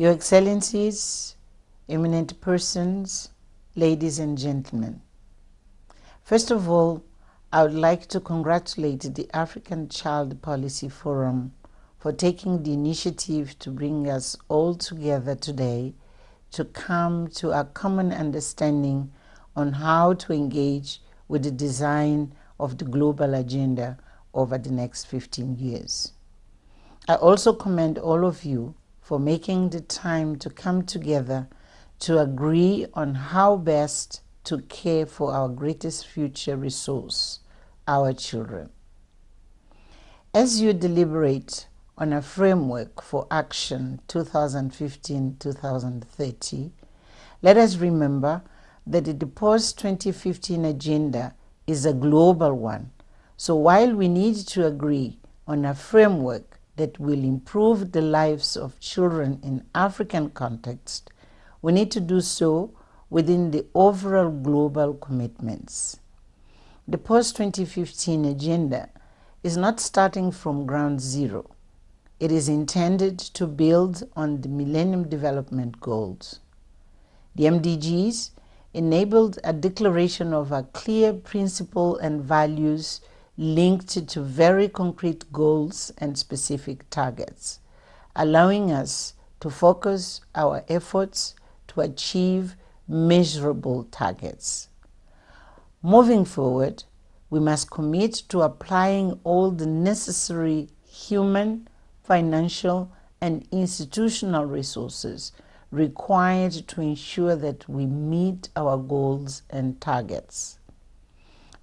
Your Excellencies, eminent persons, ladies and gentlemen. First of all, I would like to congratulate the African Child Policy Forum for taking the initiative to bring us all together today to come to a common understanding on how to engage with the design of the global agenda over the next 15 years. I also commend all of you for making the time to come together to agree on how best to care for our greatest future resource, our children. As you deliberate on a framework for action 2015 2030, let us remember that the post 2015 agenda is a global one. So while we need to agree on a framework that will improve the lives of children in African context, we need to do so within the overall global commitments. The post-2015 agenda is not starting from ground zero. It is intended to build on the Millennium Development Goals. The MDGs enabled a declaration of a clear principle and values linked to very concrete goals and specific targets, allowing us to focus our efforts to achieve measurable targets. Moving forward, we must commit to applying all the necessary human, financial, and institutional resources required to ensure that we meet our goals and targets.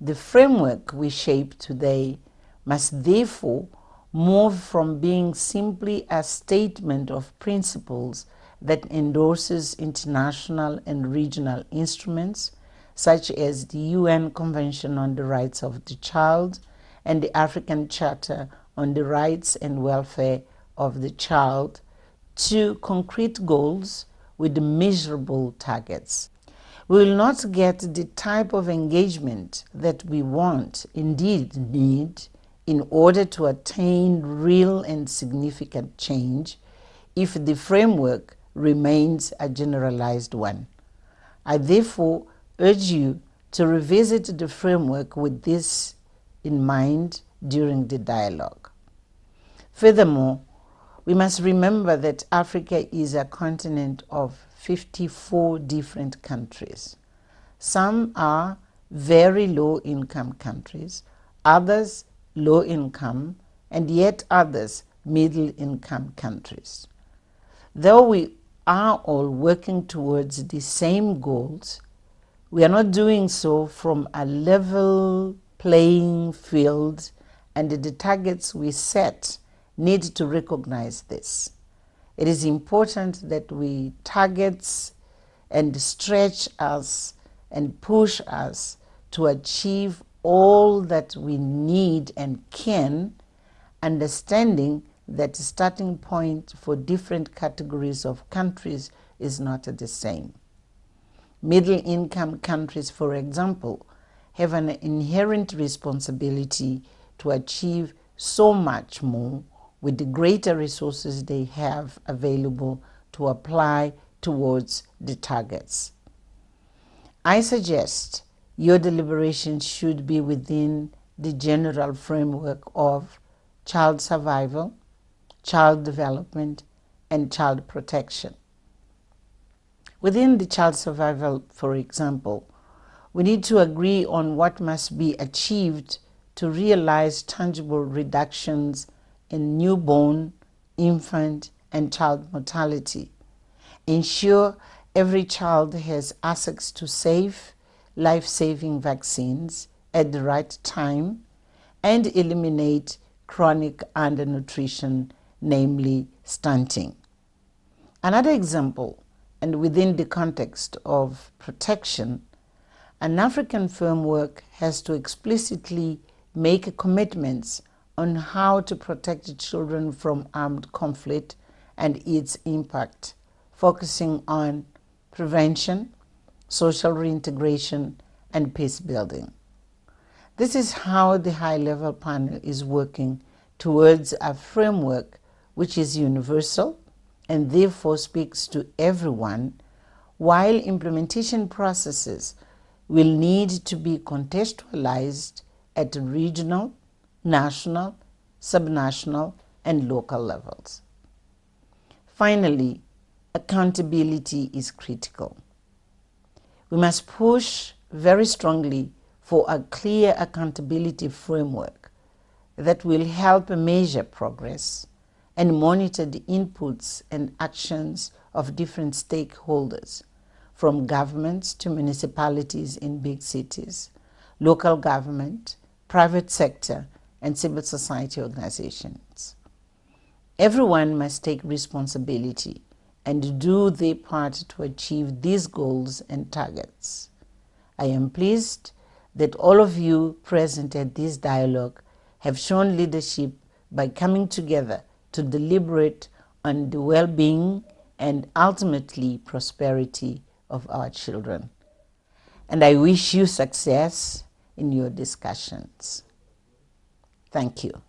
The framework we shape today must therefore move from being simply a statement of principles that endorses international and regional instruments such as the UN Convention on the Rights of the Child and the African Charter on the Rights and Welfare of the Child to concrete goals with measurable targets we will not get the type of engagement that we want, indeed need, in order to attain real and significant change if the framework remains a generalized one. I therefore urge you to revisit the framework with this in mind during the dialogue. Furthermore, we must remember that Africa is a continent of 54 different countries. Some are very low income countries, others low income, and yet others middle income countries. Though we are all working towards the same goals, we are not doing so from a level playing field, and the targets we set need to recognize this. It is important that we target and stretch us and push us to achieve all that we need and can, understanding that the starting point for different categories of countries is not the same. Middle income countries, for example, have an inherent responsibility to achieve so much more with the greater resources they have available to apply towards the targets. I suggest your deliberations should be within the general framework of child survival, child development, and child protection. Within the child survival, for example, we need to agree on what must be achieved to realize tangible reductions in newborn, infant, and child mortality. Ensure every child has access to safe, life saving vaccines at the right time and eliminate chronic undernutrition, namely stunting. Another example, and within the context of protection, an African framework has to explicitly make commitments on how to protect children from armed conflict and its impact, focusing on prevention, social reintegration, and peace building. This is how the high level panel is working towards a framework which is universal and therefore speaks to everyone, while implementation processes will need to be contextualized at regional, national, subnational, and local levels. Finally, accountability is critical. We must push very strongly for a clear accountability framework that will help measure progress and monitor the inputs and actions of different stakeholders, from governments to municipalities in big cities, local government, private sector, and civil society organizations. Everyone must take responsibility and do their part to achieve these goals and targets. I am pleased that all of you present at this dialogue have shown leadership by coming together to deliberate on the well being and ultimately prosperity of our children. And I wish you success in your discussions. Thank you.